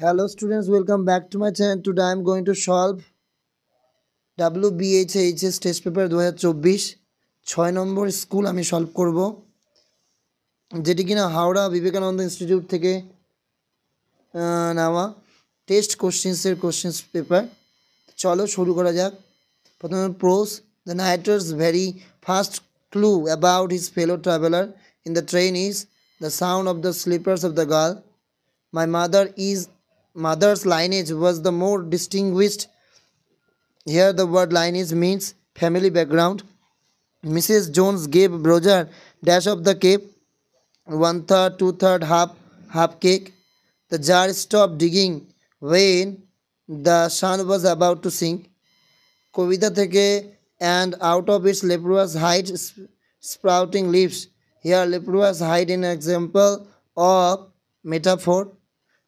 hello students welcome back to my channel today i'm going to solve wbhhs test paper 2024 6 number school আমি solve করব যেটি কিনা Howrah Vivekananda institute থেকে নেওয়া test কোশ্চেন্সের questions paper চলো শুরু করা যাক প্রথমে prose the narrator's very first clue about his fellow traveller in the train is the sound of the slippers of the girl my mother is mother's lineage was the more distinguished here the word lineage means family background mrs jones gave roger dash of the cake one third two third half half cake the jar stopped digging when the sun was about to sink কবিতা থেকে and out of its leprous hide sprouting leaves here leprous hide an example of metaphor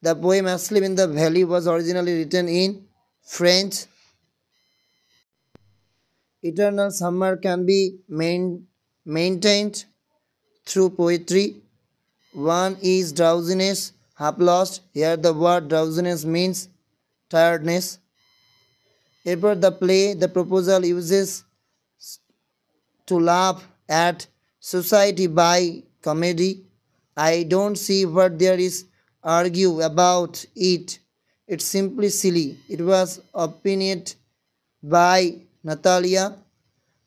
the poem Asleep in the Valley was originally written in French. Eternal summer can be main, maintained through poetry. One is drowsiness, half lost. Here the word drowsiness means tiredness. Ever the play, the proposal uses to laugh at society by comedy. I don't see what there is argue about it. It's simply silly. It was opined by Natalia.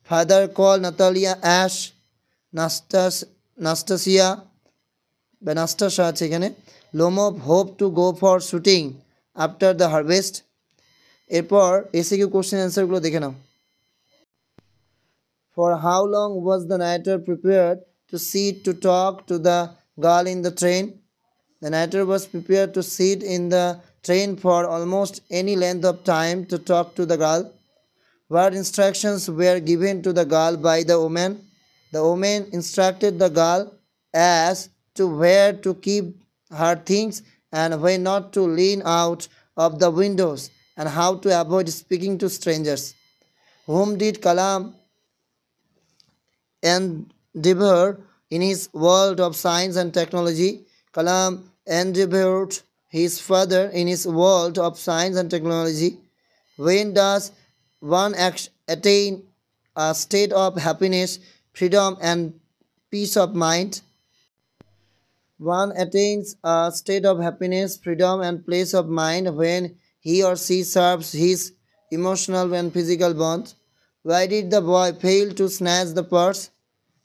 Father called Natalia Ash, Nastas, Nastasia, বা নাস্টাসা আছে এখানে লোমব hope to go for shooting after the harvest এরপর এসে Q question অ্যান্সারগুলো দেখে now for how long was the narrator prepared to see to talk to the girl in the train The narrator was prepared to sit in the train for almost any length of time to talk to the girl. What instructions were given to the girl by the woman? The woman instructed the girl as to where to keep her things and when not to lean out of the windows and how to avoid speaking to strangers. Whom did Kalam endeavor in his world of science and technology? Kalam endeavored his father in his world of science and technology. When does one attain a state of happiness, freedom, and peace of mind? One attains a state of happiness, freedom, and peace of mind when he or she serves his emotional and physical bonds. Why did the boy fail to snatch the purse?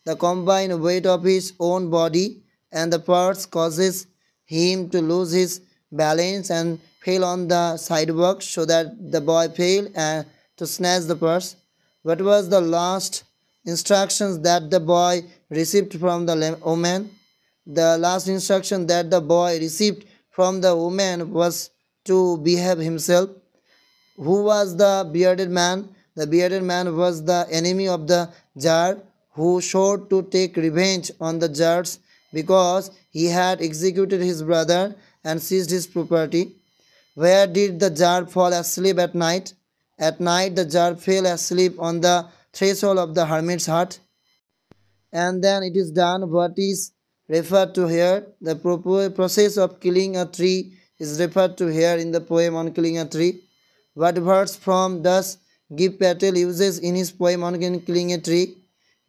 The combined weight of his own body and the purse causes him to lose his balance and fell on the sidewalk so that the boy fell and uh, to snatch the purse. What was the last instructions that the boy received from the woman? The last instruction that the boy received from the woman was to behave himself. Who was the bearded man? The bearded man was the enemy of the jar who sought to take revenge on the jar's because he had executed his brother and seized his property. Where did the jar fall asleep at night? At night the jar fell asleep on the threshold of the hermit's hut. And then it is done what is referred to here. The process of killing a tree is referred to here in the poem on killing a tree. What verse from does Give Patel uses in his poem on killing a tree?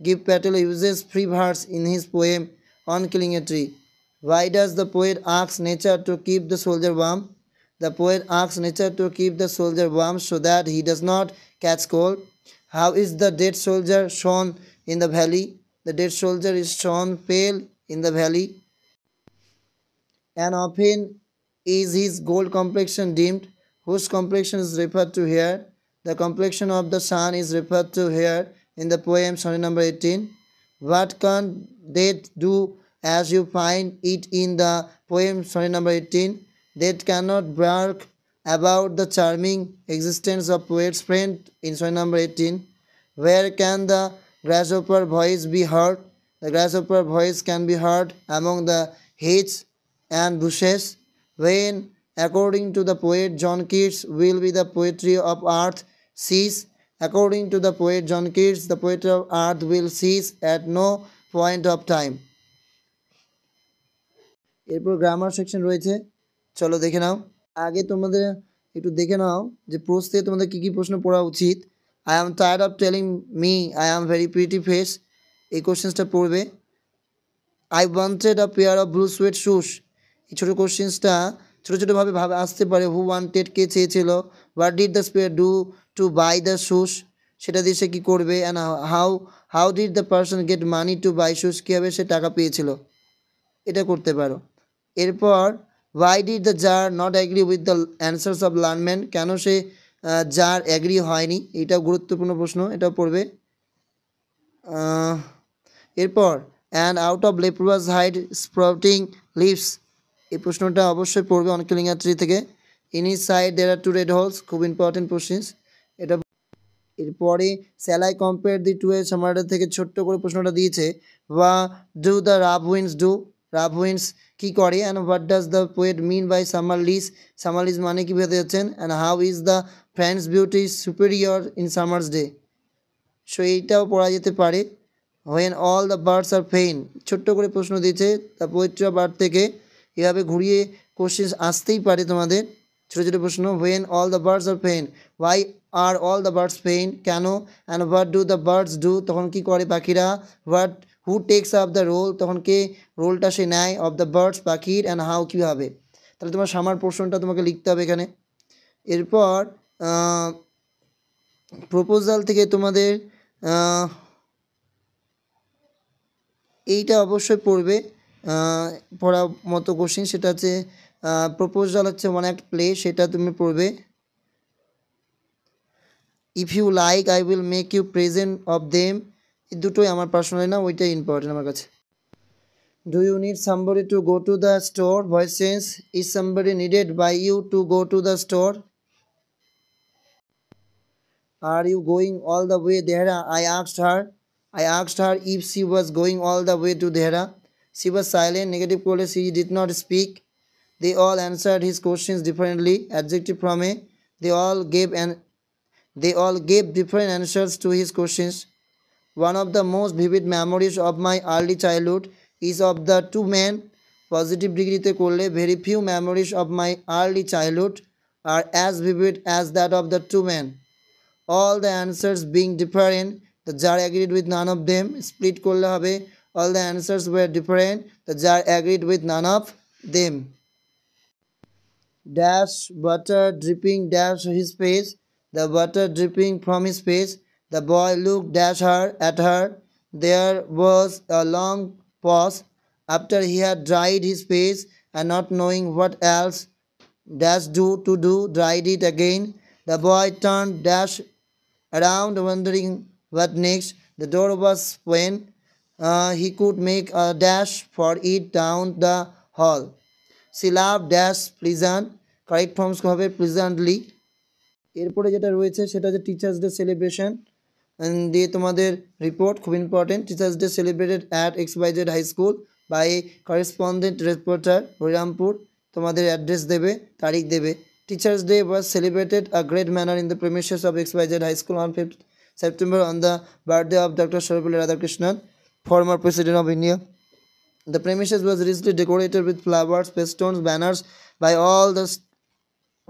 Give Patel uses three verses in his poem on killing a tree. Why does the poet ask nature to keep the soldier warm? The poet asks nature to keep the soldier warm so that he does not catch cold. How is the dead soldier shown in the valley? The dead soldier is shown pale in the valley. And often is his gold complexion dimmed, whose complexion is referred to here. The complexion of the sun is referred to here in the poem Sonnet number 18. What can death do as you find it in the poem story number 18 that cannot bark about the charming existence of poet's friend in story number 18 where can the grasshopper voice be heard the grasshopper voice can be heard among the hedges and bushes when according to the poet john keats will be the poetry of earth cease according to the poet john keats the poetry of earth will cease at no point of time এরপর grammar section রয়েছে চলো দেখে নাও আগে তোমাদের একটু দেখে নাও যে প্রশ্নে তোমাদের কী কী প্রশ্ন পড়া উচিত I am tired of telling me I am very pretty face এই কোশ্চেন্সটা পড়বে I wanted a pair of blue suede shoes এই ছোটো কোশ্চেন্সটা ছোটো ছোটোভাবে ভাবে আসতে পারে হু ওয়ান্টেড কে চেয়েছিল what did the spare do to buy the shoes সেটা দিয়ে সে কী করবে and how how did the person get money to buy shoes কীভাবে সে টাকা পেয়েছিল এটা করতে পারো এরপর why did the jar not agree with the answers of লার্নম্যান কেন সে যার অ্যাগ্রি হয়নি এটা গুরুত্বপূর্ণ প্রশ্ন এটা পড়বে এরপর অ্যান্ড আউট অফ লেপ্রোয়াস হাইড স্প্রাউটিং লিভস এই প্রশ্নটা অবশ্যই পড়বে অনেক লিঙ্গা থ্রি থেকে ইনি সাইড দের আর টু রেড হোলস খুব ইম্পর্টেন্ট প্রশ্ন এটা এরপরে স্যালাই কম্পেয়ার দি টু এ সামারটা থেকে ছোট্ট করে প্রশ্নটা দিয়েছে বা do the rough winds do রাভুয়েন্স কী করে and what does the poet mean by summer lease summer lease মানে কী বোঝাতে যাচ্ছেন and how is the friend's beauty superior in summer's day so এইটাও পড়া যেতে পারে when all the birds are faint ছোট্ট করে প্রশ্ন দিয়েছে দ্য পোয়েট্রা বার্ড থেকে এভাবে ঘুরিয়ে কোশ্চেন আসতেই পারে তোমাদের ছোটো ছোটো প্রশ্ন when all the birds are faint why are all the birds faint কেন and what do the birds do তখন কী করে পাখিরা what who takes up the role তখন কে রোলটা সে নেয় অফ দ্য বার্ডস পাখির অ্যান্ড হাউ কীভাবে তাহলে তোমার সামার পোর্শনটা তোমাকে লিখতে হবে এখানে এরপর প্রপোজাল থেকে তোমাদের এইটা অবশ্যই পড়বে পড়া মতো কোশ্চিন সেটা হচ্ছে প্রপোজাল হচ্ছে ওয়ান অ্যাক্ট প্লে সেটা তুমি পড়বে if you like I will make you present of them এই দুটোই আমার পার্সোনালি না ওইটাই ইম্পর্টেন্ট আমার কাছে do you need somebody to go to the store voice change is somebody needed by you to go to the store are you going all the way Dehra I asked her I asked her if she was going all the way to Dehra she was silent negative করলে she did not speak they all answered his questions differently Adjective from a. They all gave they all gave different answers to his his One of the most vivid memories of my early childhood is of the two men. Positive degree te kule. Very few memories of my early childhood are as vivid as that of the two men. All the answers being different, the jar agreed with none of them. Split kule habe. All the answers were different, the jar agreed with none of them. Dash, butter dripping, dash his face. The butter dripping from his face. The boy looked at her. At her. There was a long pause after he had dried his face and not knowing what else dash do to do dried it again the boy turned dash around wondering what next the door was when uh, he could make a dash for it down the hall she laughed dash pleasant correct forms pleasantly এরপরে যেটা রয়েছে সেটা হচ্ছে teachers day celebration দিয়ে তোমাদের report খুব important teachers day celebrated at XYZ high school by correspondent reporter Harirampur তোমাদের address দেবে তারিখ দেবে teachers day was celebrated a great manner in the premises of XYZ high school on fifth September on the birthday of Dr. Sarvapalli Radhakrishnan, former president of India. The premises was richly decorated with flowers, festoons, banners by all the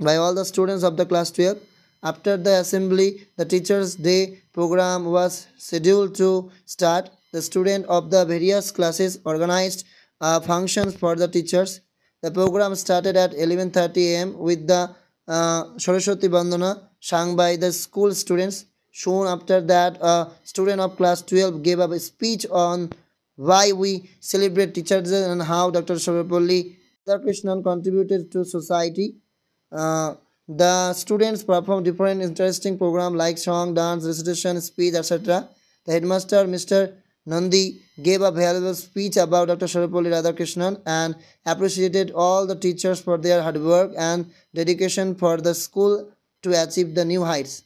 by all the students of the class 12. After the assembly, the Teachers' Day program was scheduled to start. The students of the various classes organized a uh, functions for the teachers. The program started at 11.30 am with the uh, Saraswati Bandhana sung by the school students. Soon after that, a student of class 12 gave a speech on why we celebrate Teachers' Day and how Dr. Sarvapalli Krishnan contributed to society. Uh, the students perform different interesting programs like song, dance, recitation, speech, etc. The headmaster, Mr. Nandi, gave a valuable speech about Dr. Sarvapalli Radhakrishnan and appreciated all the teachers for their hard work and dedication for the school to achieve the new heights.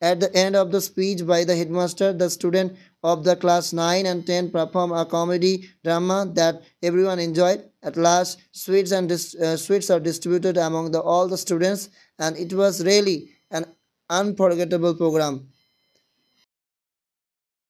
At the end of the speech by the headmaster, the students of the class 9 and 10 performed a comedy drama that everyone enjoyed. At last, sweets and uh, sweets are distributed among the, all the students, and it was really an unforgettable program.